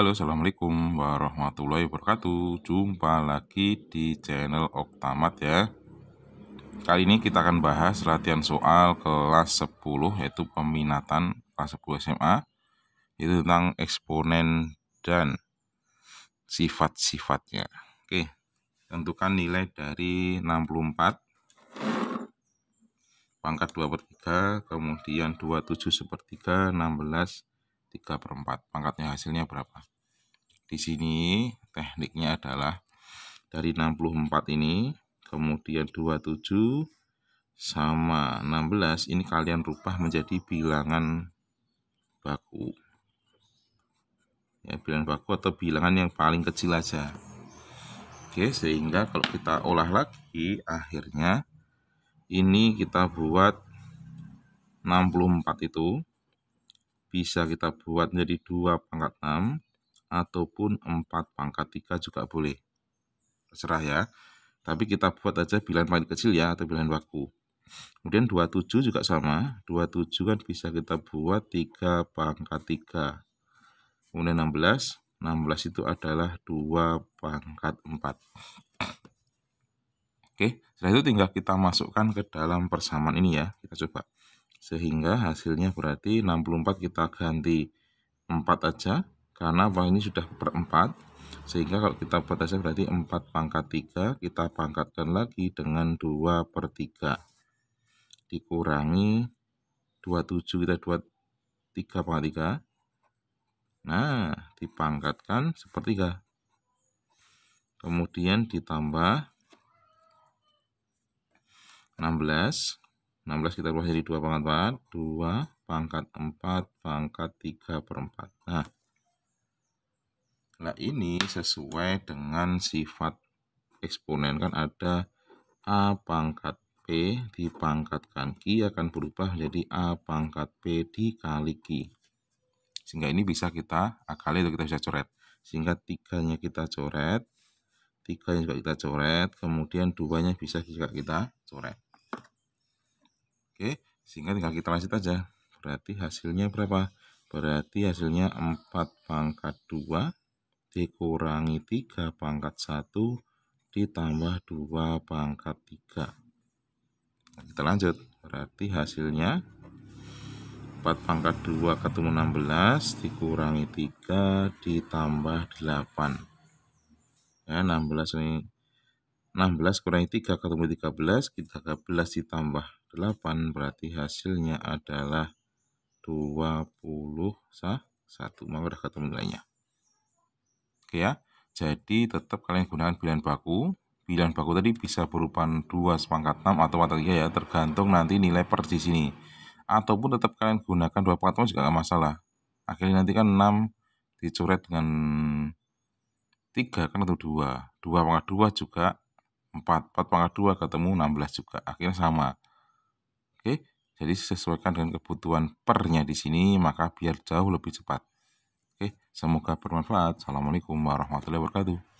Halo assalamualaikum warahmatullahi wabarakatuh Jumpa lagi di channel Oktamat ya Kali ini kita akan bahas latihan soal kelas 10 Yaitu peminatan kelas 10 SMA Itu tentang eksponen dan sifat-sifatnya Oke tentukan nilai dari 64 pangkat 2 per 3, kemudian 27 3, 16 3 per 4. Pangkatnya hasilnya berapa? Di sini tekniknya adalah dari 64 ini, kemudian 27 sama 16, ini kalian rubah menjadi bilangan baku. Ya, bilangan baku atau bilangan yang paling kecil aja. Oke, sehingga kalau kita olah lagi, akhirnya ini kita buat 64 itu bisa kita buat menjadi 2 pangkat 6 ataupun 4 pangkat 3 juga boleh. Terserah ya. Tapi kita buat aja bilangan paling kecil ya atau bilangan baku. Kemudian 27 juga sama. 27 kan bisa kita buat 3 pangkat 3. Kemudian 16. 16 itu adalah 2 pangkat 4. Oke, setelah itu tinggal kita masukkan ke dalam persamaan ini ya. Kita coba. Sehingga hasilnya berarti 64 kita ganti 4 aja karena bang ini sudah berempat sehingga kalau kita buat aja berarti 4 pangkat 3 kita pangkatkan lagi dengan 2 per 3 dikurangi 27 kita 2 3 pangkat 3 nah dipangkatkan sepertiga kemudian ditambah 16 16 kita ubah jadi 2 pangkat 4, 2 pangkat 4 pangkat 3 per 4. Nah, nah ini sesuai dengan sifat eksponen kan ada A pangkat P dipangkatkan Q akan berubah menjadi A pangkat P dikali Q. Sehingga ini bisa kita akali atau kita bisa coret. Sehingga tiganya kita coret, tiganya juga kita coret, kemudian duanya bisa juga kita coret. Oke, sehingga tinggal kita lanjut aja. Berarti hasilnya berapa? Berarti hasilnya 4 pangkat 2 dikurangi 3 pangkat 1 ditambah 2 pangkat 3. Nah, kita lanjut. Berarti hasilnya 4 pangkat 2 ketemu 16 dikurangi 3 ditambah 8 ya 16 ini 16 kurangi 3 ketemu 13 13 ditambah 8 berarti hasilnya adalah 21 maka sudah ketemu nilainya oke ya jadi tetap kalian gunakan pilihan baku pilihan baku tadi bisa berupa 2 pangkat 6 atau pangkat 3 ya tergantung nanti nilai per di sini ataupun tetap kalian gunakan 2 pangkat 6 juga nggak masalah akhirnya nanti kan 6 dicoret dengan 3 kan atau 2 2 pangkat 2 juga 4 4 pangkat 2 ketemu 16 juga akhirnya sama Oke, jadi sesuaikan dengan kebutuhan pernya di sini, maka biar jauh lebih cepat. Oke, semoga bermanfaat. Assalamualaikum warahmatullahi wabarakatuh.